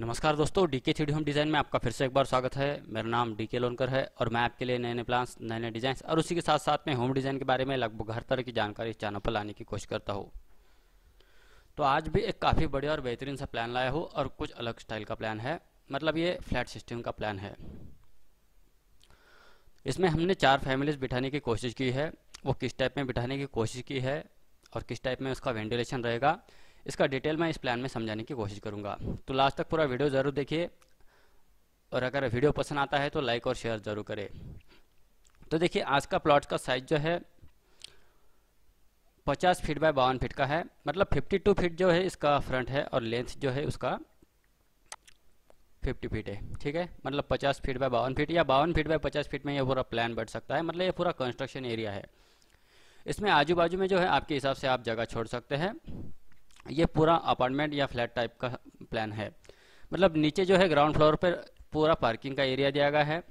नमस्कार दोस्तों डीके के होम डिज़ाइन में आपका फिर से एक बार स्वागत है मेरा नाम डीके लोनकर है और मैं आपके लिए नए नए प्लान्स नए नए डिज़ाइन और उसी के साथ साथ मैं होम डिज़ाइन के बारे में लगभग हर तरह की जानकारी इस चैनल पर लाने की कोशिश करता हूँ तो आज भी एक काफ़ी बढ़िया और बेहतरीन सा प्लान लाया हूँ और कुछ अलग स्टाइल का प्लान है मतलब ये फ्लैट सिस्टम का प्लान है इसमें हमने चार फैमिलीज बिठाने की कोशिश की है वो किस टाइप में बिठाने की कोशिश की है और किस टाइप में उसका वेंटिलेशन रहेगा इसका डिटेल मैं इस प्लान में समझाने की कोशिश करूँगा तो लास्ट तक पूरा वीडियो ज़रूर देखिए और अगर वीडियो पसंद आता है तो लाइक और शेयर ज़रूर करें तो देखिए आज का प्लॉट का साइज जो है पचास फीट बाय बावन फीट का है मतलब फिफ्टी टू फीट जो है इसका फ्रंट है और लेंथ जो है उसका फिफ्टी फीट है ठीक है मतलब पचास फीट बाय बावन फीट या बावन फीट बाय पचास फीट में ये पूरा प्लान बढ़ सकता है मतलब ये पूरा कंस्ट्रक्शन एरिया है इसमें आजू बाजू में जो है आपके हिसाब से आप जगह छोड़ सकते हैं ये पूरा अपार्टमेंट या फ्लैट टाइप का प्लान है मतलब नीचे जो है ग्राउंड फ्लोर पर पूरा पार्किंग का एरिया दिया गया है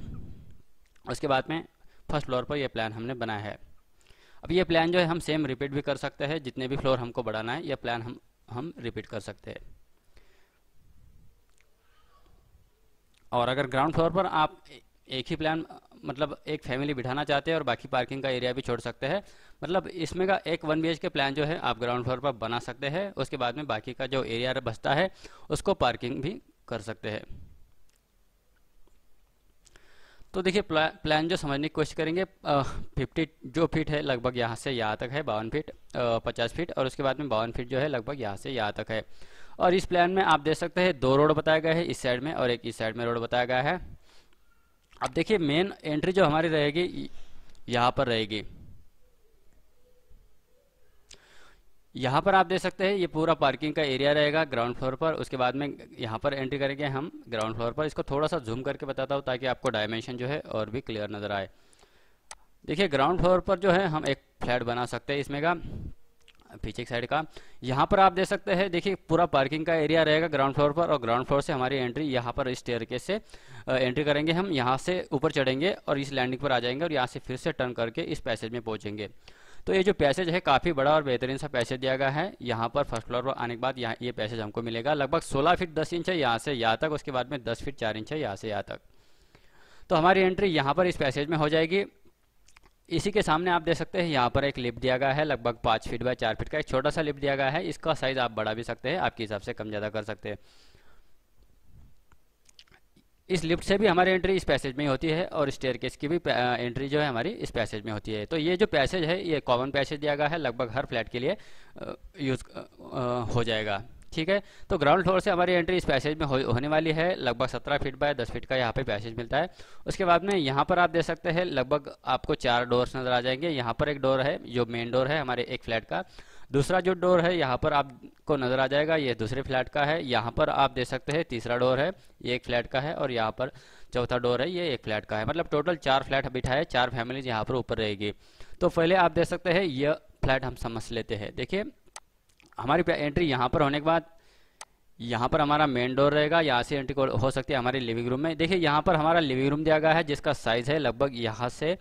उसके बाद में फर्स्ट फ्लोर पर यह प्लान हमने बनाया है अब ये प्लान जो है हम सेम रिपीट भी कर सकते हैं जितने भी फ्लोर हमको बढ़ाना है यह प्लान हम हम रिपीट कर सकते हैं और अगर ग्राउंड फ्लोर पर आप एक ही प्लान मतलब एक फैमिली बिठाना चाहते हैं और बाकी पार्किंग का एरिया भी छोड़ सकते हैं मतलब इसमें का एक वन बी के प्लान जो है आप ग्राउंड फ्लोर पर बना सकते हैं उसके बाद में बाकी का जो एरिया बचता है उसको पार्किंग भी कर सकते हैं तो देखिए प्ला, प्लान जो समझने की कोशिश करेंगे फिफ्टी जो फीट है लगभग यहाँ से यहाँ तक है बावन फीट पचास फीट और उसके बाद में बावन फीट जो है लगभग यहाँ से यहाँ तक है और इस प्लान में आप देख सकते हैं दो रोड बताया गया है इस साइड में और एक इस साइड में रोड बताया गया है अब देखिए मेन एंट्री जो हमारी रहेगी यहाँ पर रहेगी यहाँ पर आप देख सकते हैं ये पूरा पार्किंग का एरिया रहेगा ग्राउंड फ्लोर पर उसके बाद में यहाँ पर एंट्री करेंगे हम ग्राउंड फ्लोर पर इसको थोड़ा सा जूम करके बताता हूं ताकि आपको डायमेंशन जो है और भी क्लियर नज़र आए देखिए ग्राउंड फ्लोर पर जो है हम एक फ्लैट बना सकते हैं इसमें का पीछे की साइड का यहाँ पर आप देख सकते हैं देखिए पूरा पार्किंग का एरिया रहेगा ग्राउंड फ्लोर पर और ग्राउंड फ्लोर से हमारी एंट्री यहाँ पर इस टेरके से एंट्री करेंगे हम यहाँ से ऊपर चढ़ेंगे और इस लैंडिंग पर आ जाएंगे और यहाँ से फिर से टर्न करके इस पैसेज में पहुँचेंगे तो ये जो पैसेज है काफ़ी बड़ा और बेहतरीन सा पैसेज दिया गया है यहाँ पर फर्स्ट फ्लोर पर आने के बाद यहाँ ये पैसेज हमको मिलेगा लगभग सोलह फीट दस इंच है यहाँ से यहाँ तक उसके बाद में दस फीट चार इंच है यहाँ से यहाँ तक तो हमारी एंट्री यहाँ पर इस पैसेज में हो जाएगी इसी के सामने आप देख सकते हैं यहाँ पर एक लिप दिया गया है लगभग पाँच फीट बाय चार फीट का एक छोटा सा लिप दिया गया है इसका साइज आप बढ़ा भी सकते हैं आपके हिसाब से कम ज़्यादा कर सकते हैं इस लिफ्ट से भी हमारी एंट्री इस पैसेज में ही होती है और स्टेयरकेस की भी एंट्री जो है हमारी इस पैसेज में होती है तो ये जो पैसेज है ये कॉमन पैसेज दिया गया है लगभग हर फ्लैट के लिए यूज़ हो जाएगा ठीक है तो ग्राउंड फ्लोर से हमारी एंट्री इस पैसेज में हो, होने वाली है लगभग सत्रह फीट बाय दस फीट का यहाँ पे पैसेज मिलता है उसके बाद में यहाँ पर आप देख सकते हैं लगभग आपको चार डोर्स नजर आ जाएंगे यहाँ पर एक डोर है जो मेन डोर है हमारे एक फ्लैट का दूसरा जो डोर है यहाँ पर आपको नजर आ जाएगा ये दूसरे फ्लैट का है यहाँ पर आप देख सकते हैं तीसरा डोर है ये एक फ्लैट का है और यहाँ पर चौथा डोर है ये एक फ्लैट का है मतलब टोटल चार फ्लैट बिठाए चार फैमिलीज यहाँ पर ऊपर रहेगी तो पहले आप देख सकते हैं यह फ्लैट हम समझ लेते हैं देखिए हमारी एंट्री यहाँ पर होने के बाद यहाँ पर हमारा मेन डोर रहेगा यहाँ से एंट्री हो सकती है हमारे लिविंग रूम में देखिए यहाँ पर हमारा लिविंग रूम दिया गया है जिसका साइज़ है लगभग यहाँ से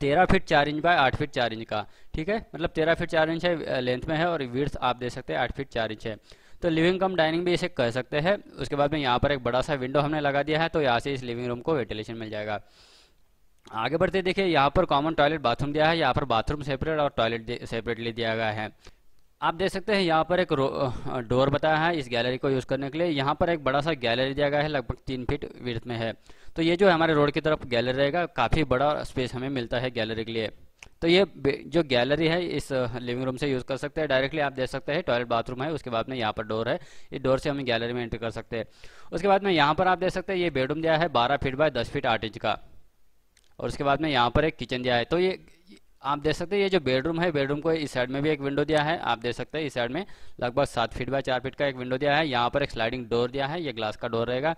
तेरह फीट चार इंच बाय आठ फीट चार इंच का ठीक है मतलब तेरह फीट चार इंच है लेंथ में है और वीड्स आप दे सकते हैं आठ फीट चार इंच है तो लिविंग कम डाइनिंग भी इसे कह सकते हैं उसके बाद में यहाँ पर एक बड़ा सा विंडो हमने लगा दिया है तो यहाँ से इस लिविंग रूम को वेंटिलेशन मिल जाएगा आगे बढ़ते देखिए यहाँ पर कॉमन टॉयलेट बाथरूम दिया है यहाँ पर बाथरूम सेपरेट और टॉयलेट सेपरेटली दिया गया है आप देख सकते हैं यहाँ पर एक डोर बताया है इस गैलरी को यूज़ करने के लिए यहाँ पर एक बड़ा सा गैलरी दिया गया है लगभग तीन फीट विर्थ में है तो ये जो हमारे रोड की तरफ गैलरी रहेगा काफ़ी बड़ा स्पेस हमें मिलता है गैलरी के लिए तो ये जो गैलरी है इस लिविंग रूम से यूज़ कर सकते हैं डायरेक्टली आप देख सकते हैं टॉयलेट बाथरूम है उसके बाद में यहाँ पर डोर है इस डोर से हम गैलरी में एंटर कर सकते हैं उसके बाद में यहाँ पर आप देख सकते हैं ये बेडरूम दिया है बारह फीट बाय दस फीट आठ इंच का और उसके बाद में यहाँ पर एक किचन दिया है तो ये आप देख सकते हैं ये जो बेडरूम है बेडरूम को इस साइड में भी एक विंडो दिया है आप देख सकते हैं इस साइड में लगभग सात फीट बाय चार फीट का एक विंडो दिया है यहाँ पर एक स्लाइडिंग डोर दिया है ये ग्लास का डोर रहेगा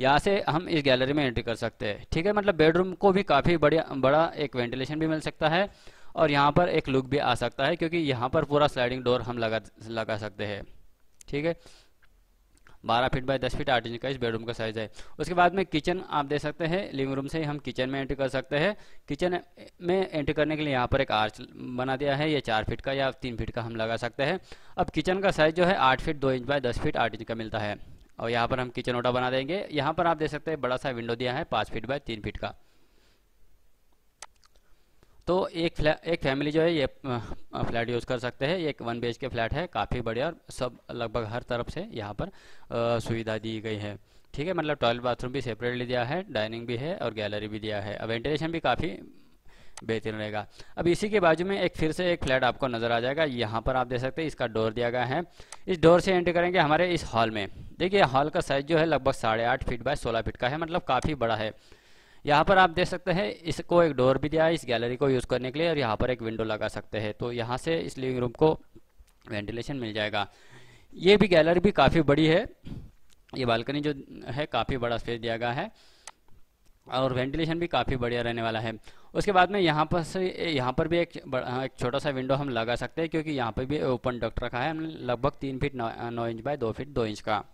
यहाँ से हम इस गैलरी में एंट्री कर सकते हैं ठीक है मतलब बेडरूम को भी काफ़ी बढ़िया बड़ा एक वेंटिलेशन भी मिल सकता है और यहाँ पर एक लुक भी आ सकता है क्योंकि यहाँ पर पूरा स्लाइडिंग डोर हम लगा लगा सकते हैं ठीक है बारह फीट बाय दस फीट आठ इंच का इस बेडरूम का साइज़ है उसके बाद में किचन आप देख सकते हैं लिविंग रूम से हम किचन में एंट्री कर सकते हैं किचन में एंट्री करने के लिए यहाँ पर एक आर्च बना दिया है ये चार फीट का या तीन फीट का हम लगा सकते हैं अब किचन का साइज़ जो है आठ फीट दो इंच बाय दस फीट आठ इंच का मिलता है और यहाँ पर हम किचन ओटा बना देंगे यहाँ पर आप देख सकते हैं बड़ा सा विंडो दिया है पाँच फीट बाय तीन फीट का तो एक फ्लैट एक फैमिली जो है ये फ्लैट यूज़ कर सकते हैं एक वन बेच के फ्लैट है काफ़ी बढ़िया और सब लगभग हर तरफ से यहाँ पर सुविधा दी गई है ठीक है मतलब टॉयलेट बाथरूम भी सेपरेटली दिया है डाइनिंग भी है और गैलरी भी दिया है वेंटिलेशन भी काफ़ी बेहतरीन रहेगा अब इसी के बाजू में एक फिर से एक फ्लैट आपको नज़र आ जाएगा यहाँ पर आप देख सकते हैं इसका डोर दिया गया है इस डोर से एंट्री करेंगे हमारे इस हॉल में देखिए हॉल का साइज़ जो है लगभग साढ़े आठ फीट बाय सोलह फीट का है मतलब काफ़ी बड़ा है यहाँ पर आप देख सकते हैं इसको एक डोर भी दिया है इस गैलरी को यूज़ करने के लिए और यहाँ पर एक विंडो लगा सकते हैं तो यहाँ से इस लिविंग रूम को वेंटिलेशन मिल जाएगा ये भी गैलरी भी काफ़ी बड़ी है ये बालकनी जो है काफ़ी बड़ा स्पेस दिया गया है और वेंटिलेशन भी काफ़ी बढ़िया रहने वाला है उसके बाद में यहाँ पर से यहाँ पर भी एक एक छोटा सा विंडो हम लगा सकते हैं क्योंकि यहाँ पर भी ओपन डक्ट रखा है हमने लगभग तीन फीट नौ, नौ इंच बाय दो फीट दो इंच का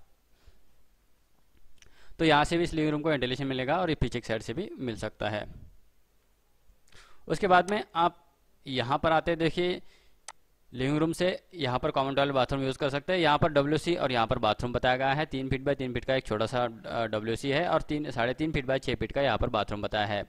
तो यहाँ से भी इस लिविंग रूम को वेंटिलेशन मिलेगा और ये पीछे की साइड से भी मिल सकता है उसके बाद में आप यहाँ पर आते देखिए लिविंग रूम से यहाँ पर कॉमन टॉयलेट बाथरूम यूज़ कर सकते हैं यहाँ पर डब्ल्यू और यहाँ पर बाथरूम बताया गया है तीन फीट बाय तीन फीट का एक छोटा सा डब्ल्यू है और तीन साढ़े तीन फीट बाय छः फीट का यहाँ पर बाथरूम बताया है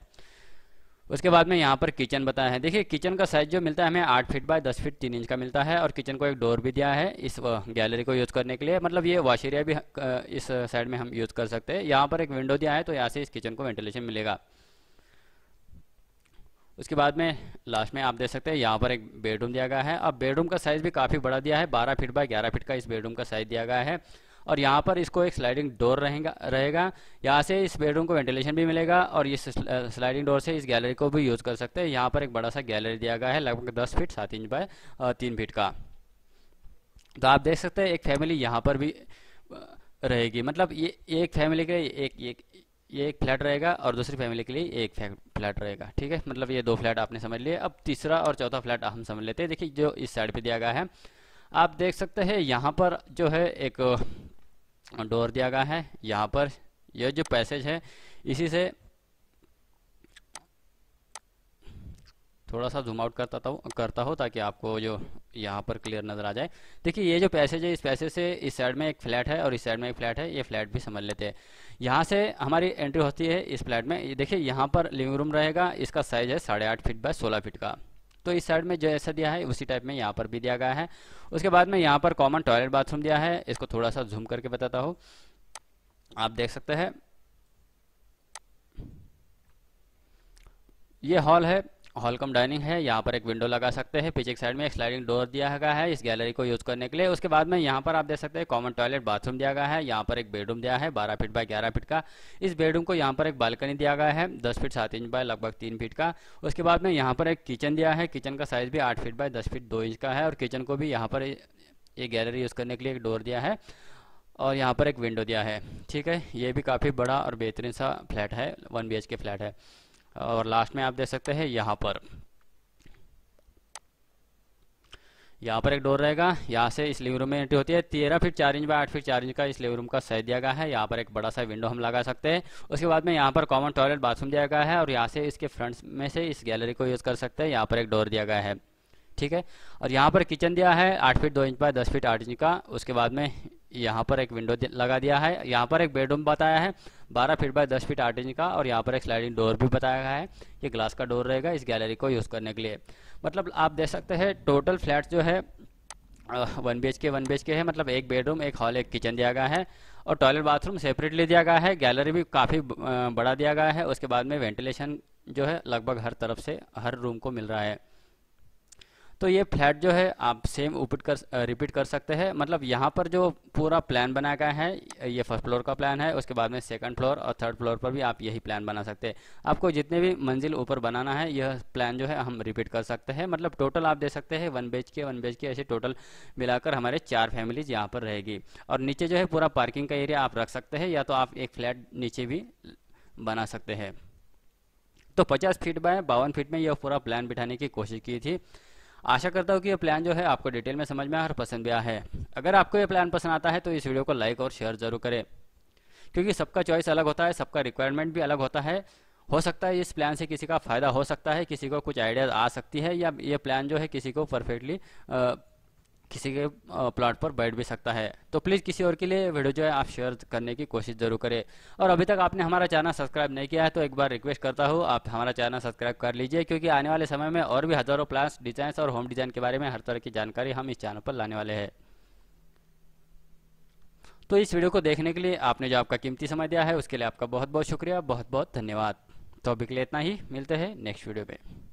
उसके बाद में यहाँ पर किचन बताया है देखिए किचन का साइज जो मिलता है हमें आठ फीट बाय दस फीट तीन इंच का मिलता है और किचन को एक डोर भी दिया है इस गैलरी को यूज़ करने के लिए मतलब ये वॉश एरिया भी इस साइड में हम यूज़ कर सकते हैं यहाँ पर एक विंडो दिया है तो यहाँ से इस किचन को वेंटिलेशन मिलेगा उसके बाद में लास्ट में आप देख सकते हैं यहाँ पर एक बेडरूम दिया गया है अब बेडरूम का साइज़ भी काफ़ी बड़ा दिया है बारह फीट बाय ग्यारह फीट का इस बेडरूम का साइज़ दिया गया है और यहाँ पर इसको एक स्लाइडिंग डोर रहेगा रहेगा यहाँ से इस बेडरूम को वेंटिलेशन भी मिलेगा और इस स्लाइडिंग डोर से इस गैलरी को भी यूज़ कर सकते हैं यहाँ पर एक बड़ा सा गैलरी दिया गया है लगभग दस फीट सात इंच बाय तीन फीट का तो आप देख सकते हैं एक फैमिली यहाँ पर भी रहेगी मतलब ये एक फैमिली के एक एक ये एक फ्लैट रहेगा और दूसरी फैमिली के लिए एक फ्लैट रहेगा ठीक है मतलब ये दो फ्लैट आपने समझ लिए अब तीसरा और चौथा फ्लैट हम समझ लेते हैं देखिए जो इस साइड पे दिया गया है आप देख सकते हैं यहाँ पर जो है एक डोर दिया गया है यहाँ पर यह जो पैसेज है इसी से थोड़ा सा जूम आउट करता था करता हो ताकि आपको जो यहाँ पर क्लियर नज़र आ जाए देखिए ये जो पैसेज है इस पैसेज से इस साइड में एक फ्लैट है और इस साइड में एक फ्लैट है ये फ्लैट भी समझ लेते हैं यहाँ से हमारी एंट्री होती है इस फ्लैट में देखिए यहाँ पर लिविंग रूम रहेगा इसका साइज़ है साढ़े आठ फीट बाय सोलह फीट का तो इस साइड में जैसा दिया है उसी टाइप में यहाँ पर भी दिया गया है उसके बाद में यहाँ पर कॉमन टॉयलेट बाथरूम दिया है इसको थोड़ा सा जूम करके बताता हूँ आप देख सकते हैं ये हॉल है हॉल कम डाइनिंग है यहाँ पर एक विंडो लगा सकते हैं पीछे साइड में एक स्लाइडिंग डोर दिया गया है इस गैलरी को यूज़ करने के लिए उसके बाद में यहाँ पर आप देख सकते हैं कॉमन टॉयलेट बाथरूम दिया गया है यहाँ पर एक बेडरूम दिया है बारह फीट बाय ग्यारह फीट का इस बेडरूम को यहाँ पर एक बालकनी दिया गया है दस फीट सात इंच बाय लगभग तीन फीट का उसके बाद में यहाँ पर एक किचन दिया है किचन का साइज़ भी आठ फीट बाय दस फीट दो इंच का है और किचन को भी यहाँ पर एक गैलरी यूज़ करने के लिए एक डोर दिया है और यहाँ पर एक विंडो दिया है ठीक है ये भी काफ़ी बड़ा और बेहतरीन सा फ्लैट है वन बी के फ्लैट है और लास्ट में आप देख सकते हैं यहाँ पर यहाँ पर एक डोर रहेगा यहाँ से इस लिविंग रूम में एंट्री होती है तेरह फीट चार इंच बाय आठ फीट चार इंच का इस लिविंग रूम का साइज दिया गया है यहाँ पर एक बड़ा सा विंडो हम लगा सकते हैं उसके बाद में यहाँ पर कॉमन टॉयलेट बाथरूम दिया गया है और यहाँ से इसके फ्रंट में से इस गैलरी को यूज़ कर सकते हैं यहाँ पर एक डोर दिया गया है ठीक है और यहाँ पर किचन दिया है आठ फीट दो इंच बाय दस फीट आठ इंच का उसके बाद में यहाँ पर एक विंडो लगा दिया है यहाँ पर एक बेडरूम बताया है 12 फीट बाय 10 फीट 8 इंच का और यहाँ पर एक स्लाइडिंग डोर भी बताया गया है ये ग्लास का डोर रहेगा इस गैलरी को यूज़ करने के लिए मतलब आप देख सकते हैं टोटल फ्लैट जो है one B H K one B H K है मतलब एक बेडरूम एक हॉल एक किचन दिया गया है और टॉयलेट बाथरूम सेपरेटली दिया गया है गैलरी भी काफ़ी बड़ा दिया गया है उसके बाद में वेंटिलेशन जो है लगभग हर तरफ से हर रूम को मिल रहा है तो ये फ्लैट जो है आप सेम ऊपर कर रिपीट कर सकते हैं मतलब यहाँ पर जो पूरा प्लान बनाया गया है ये फर्स्ट फ्लोर का प्लान है उसके बाद में सेकंड फ्लोर और थर्ड फ्लोर पर भी आप यही प्लान बना सकते हैं आपको जितने भी मंजिल ऊपर बनाना है यह प्लान जो है हम रिपीट कर सकते हैं मतलब टोटल आप दे सकते हैं वन बेच के वन बेच के ऐसे टोटल मिलाकर हमारे चार फैमिलीज यहाँ पर रहेगी और नीचे जो है पूरा पार्किंग का एरिया आप रख सकते हैं या तो आप एक फ्लैट नीचे भी बना सकते हैं तो पचास फीट बाय बावन फीट में यह पूरा प्लान बिठाने की कोशिश की थी आशा करता हूँ कि यह प्लान जो है आपको डिटेल में समझ में आया और पसंद भी आया है अगर आपको यह प्लान पसंद आता है तो इस वीडियो को लाइक और शेयर जरूर करें क्योंकि सबका चॉइस अलग होता है सबका रिक्वायरमेंट भी अलग होता है हो सकता है इस प्लान से किसी का फ़ायदा हो सकता है किसी को कुछ आइडियाज़ आ सकती है या ये प्लान जो है किसी को परफेक्टली किसी के प्लॉट पर बैठ भी सकता है तो प्लीज़ किसी और के लिए वीडियो जो है आप शेयर करने की कोशिश ज़रूर करें और अभी तक आपने हमारा चैनल सब्सक्राइब नहीं किया है तो एक बार रिक्वेस्ट करता हूँ आप हमारा चैनल सब्सक्राइब कर लीजिए क्योंकि आने वाले समय में और भी हज़ारों प्लांट्स डिजाइन और होम डिज़ाइन के बारे में हर तरह की जानकारी हम इस चैनल पर लाने वाले हैं तो इस वीडियो को देखने के लिए आपने जो आपका कीमती समय दिया है उसके लिए आपका बहुत बहुत शुक्रिया बहुत बहुत धन्यवाद तो अभी के लिए इतना ही मिलते हैं नेक्स्ट वीडियो में